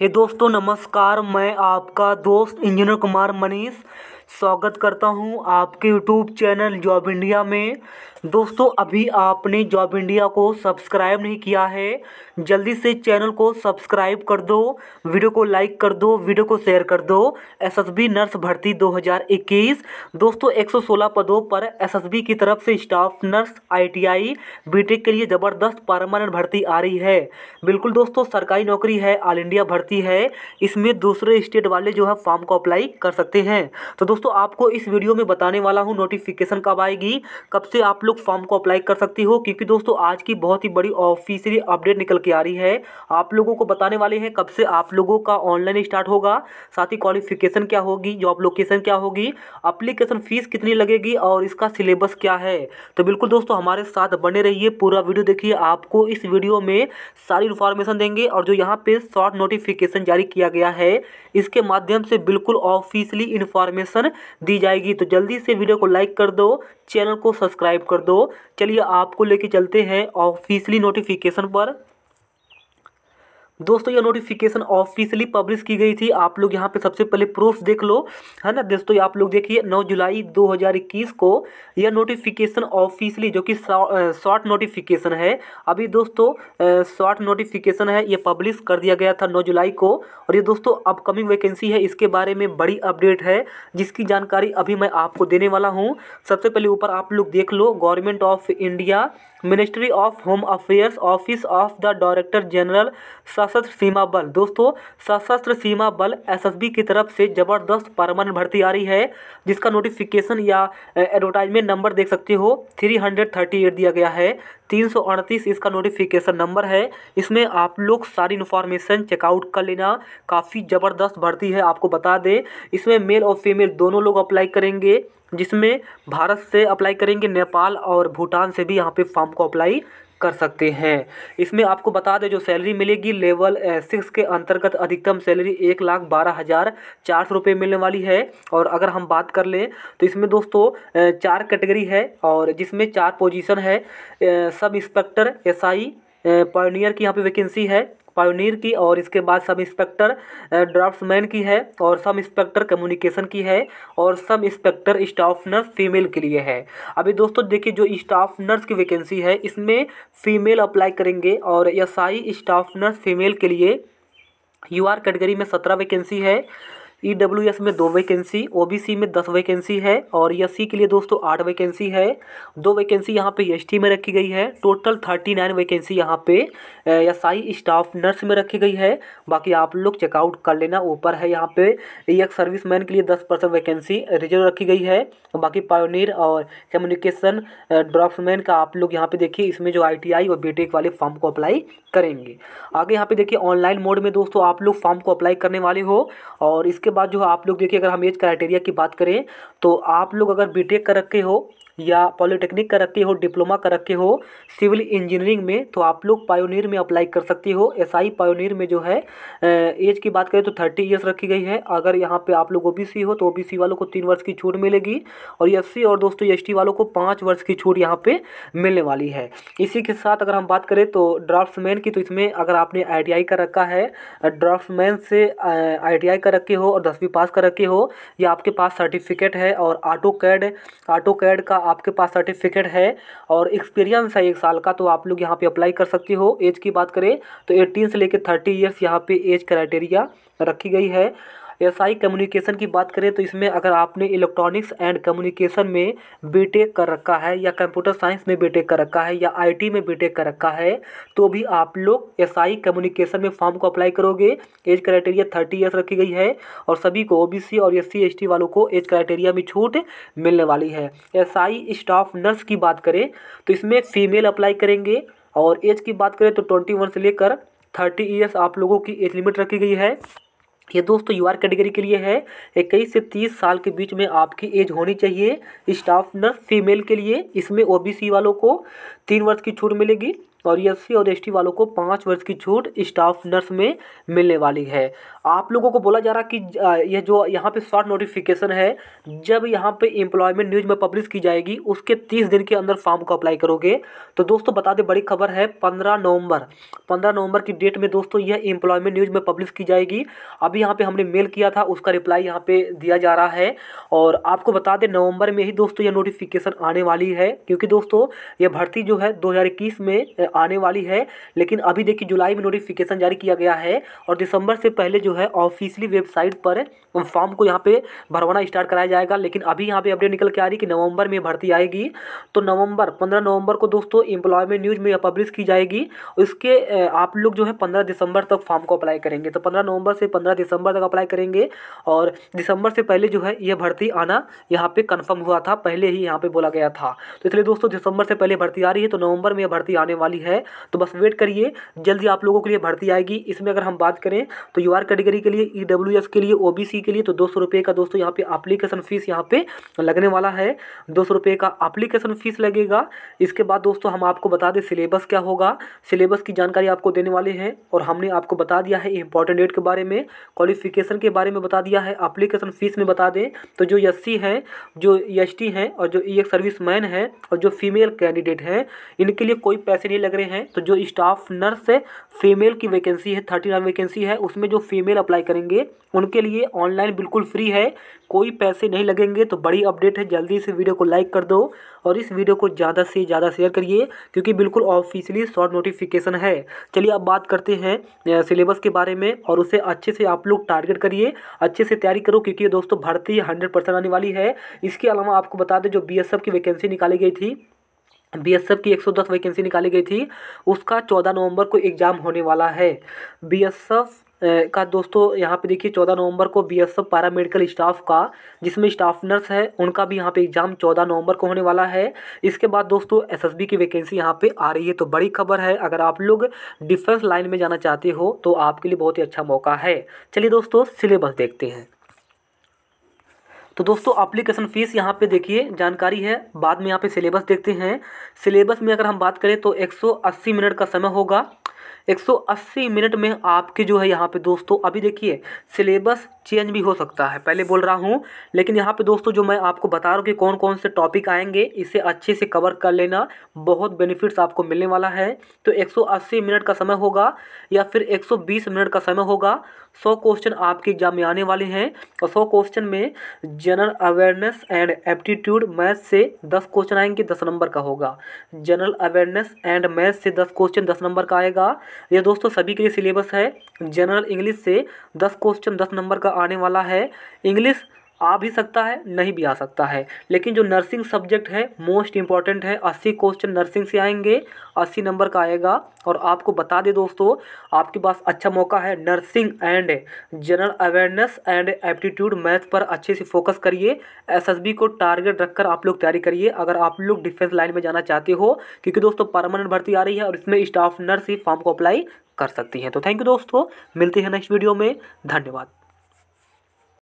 हे दोस्तों नमस्कार मैं आपका दोस्त इंजीनियर कुमार मनीष स्वागत करता हूं आपके यूट्यूब चैनल जॉब इंडिया में दोस्तों अभी आपने जॉब इंडिया को सब्सक्राइब नहीं किया है जल्दी से चैनल को सब्सक्राइब कर दो वीडियो को लाइक कर दो वीडियो को शेयर कर दो एसएसबी नर्स भर्ती 2021 दोस्तों 116 पदों पर एसएसबी की तरफ से स्टाफ नर्स आईटीआई बीटेक के लिए ज़बरदस्त परमानेंट भर्ती आ रही है बिल्कुल दोस्तों सरकारी नौकरी है ऑल इंडिया भर्ती है इसमें दूसरे स्टेट वाले जो है फॉर्म को अप्लाई कर सकते हैं तो दोस्तों आपको इस वीडियो में बताने वाला हूँ नोटिफिकेशन कब आएगी कब से आप आउटलुक फॉर्म को अप्लाई कर सकती हो क्योंकि दोस्तों आज की बहुत ही बड़ी ऑफिशियली अपडेट निकल के आ रही है आप लोगों को बताने वाले हैं कब से आप लोगों का ऑनलाइन स्टार्ट होगा साथ ही क्वालिफिकेशन क्या होगी जॉब लोकेशन क्या होगी अप्लीकेशन फ़ीस कितनी लगेगी और इसका सिलेबस क्या है तो बिल्कुल दोस्तों हमारे साथ बने रहिए पूरा वीडियो देखिए आपको इस वीडियो में सारी इन्फॉर्मेशन देंगे और जो यहाँ पे शॉर्ट नोटिफिकेशन जारी किया गया है इसके माध्यम से बिल्कुल ऑफिशियली इन्फॉर्मेशन दी जाएगी तो जल्दी से वीडियो को लाइक कर दो चैनल को सब्सक्राइब कर कर दो चलिए आपको लेके चलते हैं ऑफिशियली नोटिफिकेशन पर दोस्तों ये नोटिफिकेशन ऑफिशियली पब्लिश की गई थी आप लोग यहाँ पे सबसे पहले प्रूफ देख लो है ना दोस्तों आप लोग देखिए 9 जुलाई 2021 को यह नोटिफिकेशन ऑफिशियली जो कि शॉर्ट नोटिफिकेशन है अभी दोस्तों शॉर्ट नोटिफिकेशन है ये पब्लिश कर दिया गया था नौ जुलाई को और ये दोस्तों अपकमिंग वैकेंसी है इसके बारे में बड़ी अपडेट है जिसकी जानकारी अभी मैं आपको देने वाला हूँ सबसे पहले ऊपर आप लोग देख लो government of India ministry of home affairs office of the director general Sashastra Seema बल दोस्तों सशस्त्र सीमा बल एसएसबी की तरफ से ज़बरदस्त परमानेंट भर्ती आ रही है जिसका नोटिफिकेशन या एडवर्टाइजमेंट नंबर देख सकते हो थ्री हंड्रेड थर्टी एट दिया गया है तीन सौ अड़तीस इसका नोटिफिकेशन नंबर है इसमें आप लोग सारी इन्फॉर्मेशन चेकआउट कर लेना काफ़ी ज़बरदस्त भर्ती है आपको बता दें इसमें मेल और फीमेल दोनों लोग अप्लाई करेंगे जिसमें भारत से अप्लाई करेंगे नेपाल और भूटान से भी यहाँ पे फॉर्म को अप्लाई कर सकते हैं इसमें आपको बता दें जो सैलरी मिलेगी लेवल सिक्स के अंतर्गत अधिकतम सैलरी एक लाख बारह हज़ार चार सौ रुपये मिलने वाली है और अगर हम बात कर लें तो इसमें दोस्तों चार कैटेगरी है और जिसमें चार पोजीशन है सब इंस्पेक्टर एसआई पर्नियर की यहाँ पे वैकेंसी है पायोनियर की और इसके बाद सब इंस्पेक्टर ड्राफ्टमैन की है और सब इंस्पेक्टर कम्युनिकेशन की है और sub inspector staff nurse female के लिए है अभी दोस्तों देखिए जो स्टाफ नर्स की वैकेंसी है इसमें फीमेल अप्लाई करेंगे और एस स्टाफ नर्स फीमेल के लिए यू आर कैटेगरी में सत्रह वैकेंसी है ई डब्ल्यू एस में दो वैकेंसी ओ बी सी में दस वैकेंसी है और एस सी के लिए दोस्तों आठ वैकेंसी है दो वैकेंसी यहाँ पे एस e टी में रखी गई है टोटल थर्टी नाइन वैकेंसी यहाँ पे एस आई स्टाफ नर्स में रखी गई है बाकी आप लोग चेकआउट कर लेना ऊपर है यहाँ पे एक सर्विस मैन के लिए दस परसेंट वैकेंसी रिजर्व रखी गई है बाकी पायोनियर और कम्युनिकेशन ड्राफ्टमैन का आप लोग यहाँ पे देखिए इसमें जो आई और बीटेक e वाले फॉर्म को अप्लाई करेंगे आगे यहाँ पे देखिए ऑनलाइन मोड में दोस्तों आप लोग फॉर्म को अप्लाई करने वाले हो और इसके उसके बाद जो है आप लोग देखिए अगर हम एज क्राइटेरिया की बात करें तो आप लोग अगर बी कर रखे हो या पॉलिटेक्निक कर रखे हो डिप्लोमा कर रखे हो सिविल इंजीनियरिंग में तो आप लोग पायोनियर में अप्लाई कर सकती हो एस आई पायोनियर में जो है एज की बात करें तो थर्टी ईयर्स रखी गई है अगर यहाँ पे आप लोग ओ हो तो ओ वालों को तीन वर्ष की छूट मिलेगी और एस और दोस्तों एस वालों को पाँच वर्ष की छूट यहाँ पर मिलने वाली है इसी के साथ अगर हम बात करें तो ड्राफ्ट की तो इसमें अगर आपने आई कर रखा है मैन से आई कर रखे हो और दसवीं पास कर रखे हो या आपके पास सर्टिफिकेट है और ऑटो कैड ऑटो कैड का आपके पास सर्टिफिकेट है और एक्सपीरियंस है एक साल का तो आप लोग यहाँ पे अप्लाई कर सकते हो एज की बात करें तो एटीन से लेकर थर्टी ईयर्स यहाँ पे एज क्राइटेरिया रखी गई है एस आई कम्युनिकेशन की बात करें तो इसमें अगर आपने इलेक्ट्रॉनिक्स एंड कम्युनिकेशन में बीटेक कर रखा है या कंप्यूटर साइंस में बीटेक कर रखा है या आईटी में बीटेक कर रखा है तो भी आप लोग एस आई कम्युनिकेशन में फॉर्म को अप्लाई करोगे एज क्राइटेरिया थर्टी ईयर्स रखी गई है और सभी को सी और एस सी वालों को एज क्राइटेरिया में छूट मिलने वाली है एस आई स्टाफ नर्स की बात करें तो इसमें फीमेल अप्लाई करेंगे और एज की बात करें तो ट्वेंटी वन से लेकर थर्टी ईयर्स आप लोगों की एज लिमिट रखी गई है ये दोस्तों यू कैटेगरी के लिए है इक्कीस से तीस साल के बीच में आपकी एज होनी चाहिए स्टाफ नर्स फीमेल के लिए इसमें ओबीसी वालों को तीन वर्ष की छूट मिलेगी और एस और एस वालों को पाँच वर्ष की छूट स्टाफ नर्स में मिलने वाली है आप लोगों को बोला जा रहा कि यह जो यहाँ पे शॉर्ट नोटिफिकेशन है जब यहाँ पे एम्प्लॉयमेंट न्यूज़ में पब्लिश की जाएगी उसके तीस दिन के अंदर फॉर्म को अप्लाई करोगे तो दोस्तों बता दें बड़ी खबर है पंद्रह नवंबर पंद्रह नवंबर की डेट में दोस्तों यह एम्प्लॉयमेंट न्यूज़ में पब्लिश की जाएगी अभी यहाँ पर हमने मेल किया था उसका रिप्लाई यहाँ पर दिया जा रहा है और आपको बता दें नवंबर में ही दोस्तों यह नोटिफिकेशन आने वाली है क्योंकि दोस्तों यह भर्ती जो है दो में आने वाली है लेकिन अभी देखिए जुलाई में नोटिफिकेशन जारी किया गया है और दिसंबर से पहले जो है ऑफिशियली वेबसाइट पर फॉर्म को यहाँ पे भरवाना स्टार्ट कराया जाएगा लेकिन अभी यहाँ पे अपडेट निकल के आ रही है कि नवंबर में भर्ती आएगी तो नवंबर पंद्रह नवंबर को दोस्तों एम्प्लॉयमेंट न्यूज़ में पब्लिश की जाएगी उसके आप लोग जो है पंद्रह दिसंबर तक फॉर्म को अप्लाई करेंगे तो पंद्रह नवंबर से पंद्रह दिसंबर तक अप्लाई करेंगे और दिसंबर से पहले जो है यह भर्ती आना यहाँ पे कन्फर्म हुआ था पहले ही यहाँ पे बोला गया था तो इसलिए दोस्तों दिसंबर से पहले भर्ती आ रही है तो नवंबर में यह भर्ती आने वाली वाली है तो बस वेट करिए जल्दी आप लोगों के लिए भर्ती आएगी इसमें अगर हम बात करें तो यू कैटेगरी के लिए ई e के लिए ओ के लिए तो दो सौ का दोस्तों यहाँ पे अप्लीकेशन फ़ीस यहाँ पे लगने वाला है दो सौ का अप्लीकेशन फ़ीस लगेगा इसके बाद दोस्तों हम आपको बता दें सिलेबस क्या होगा सिलेबस की जानकारी आपको देने वाले हैं और हमने आपको बता दिया है इंपॉर्टेंट डेट के बारे में क्वालिफिकेशन के बारे में बता दिया है अप्लीकेशन फ़ीस में बता दें तो जो एस हैं जो एस हैं और जो ई सर्विस मैन है और जो फीमेल कैंडिडेट हैं इनके लिए कोई पैसे नहीं लग रहे हैं तो जो स्टाफ नर्स है फीमेल की वैकेंसी है थर्टी नाइन वैकेंसी है उसमें जो फीमेल अप्लाई करेंगे उनके लिए ऑनलाइन बिल्कुल फ्री है कोई पैसे नहीं लगेंगे तो बड़ी अपडेट है जल्दी से वीडियो को लाइक कर दो और इस वीडियो को ज़्यादा से ज़्यादा शेयर करिए क्योंकि बिल्कुल ऑफिशियली शॉर्ट नोटिफिकेशन है चलिए अब बात करते हैं सिलेबस के बारे में और उसे अच्छे से आप लोग टारगेट करिए अच्छे से तैयारी करो क्योंकि दोस्तों भर्ती हंड्रेड आने वाली है इसके अलावा आपको बता दें जो बी की वैकेंसी निकाली गई थी बीएसएफ की 110 वैकेंसी निकाली गई थी उसका 14 नवंबर को एग्ज़ाम होने वाला है बीएसएफ का दोस्तों यहाँ पे देखिए 14 नवंबर को बीएसएफ पैरा मेडिकल स्टाफ का जिसमें स्टाफ नर्स है उनका भी यहाँ पे एग्ज़ाम 14 नवंबर को होने वाला है इसके बाद दोस्तों एसएसबी की वैकेंसी यहाँ पे आ रही है तो बड़ी खबर है अगर आप लोग डिफेंस लाइन में जाना चाहते हो तो आपके लिए बहुत ही अच्छा मौका है चलिए दोस्तों सिलेबस देखते हैं तो दोस्तों अप्लीकेशन फ़ीस यहाँ पे देखिए जानकारी है बाद में यहाँ पे सिलेबस देखते हैं सिलेबस में अगर हम बात करें तो 180 मिनट का समय होगा 180 मिनट में आपके जो है यहाँ पे दोस्तों अभी देखिए सिलेबस चेंज भी हो सकता है पहले बोल रहा हूँ लेकिन यहाँ पे दोस्तों जो मैं आपको बता रहा हूँ कि कौन कौन से टॉपिक आएंगे इसे अच्छे से कवर कर लेना बहुत बेनिफिट्स आपको मिलने वाला है तो 180 मिनट का समय होगा या फिर 120 मिनट का समय होगा सौ क्वेश्चन आपके एग्जाम में आने वाले हैं और सौ क्वेश्चन में general awareness and aptitude math से दस क्वेश्चन आएंगे दस नंबर का होगा जनरल अवेयरनेस एंड मैथ से दस क्वेश्चन दस नंबर का आएगा ये दोस्तों सभी के लिए सिलेबस है जनरल इंग्लिश से दस क्वेश्चन दस नंबर का आने वाला है इंग्लिश आ भी सकता है नहीं भी आ सकता है लेकिन जो नर्सिंग सब्जेक्ट है मोस्ट इम्पॉर्टेंट है अस्सी क्वेश्चन नर्सिंग से आएंगे अस्सी नंबर का आएगा और आपको बता दे दोस्तों आपके पास अच्छा मौका है nursing and general awareness and aptitude math पर अच्छे से फोकस करिए एसएसबी को टारगेट रखकर आप लोग तैयारी करिए अगर आप लोग डिफेंस लाइन में जाना चाहते हो क्योंकि दोस्तों परमानेंट भर्ती आ रही है और इसमें स्टाफ नर्स ही फॉर्म को अप्लाई कर सकती हैं तो थैंक यू दोस्तों मिलते हैं नेक्स्ट वीडियो में धन्यवाद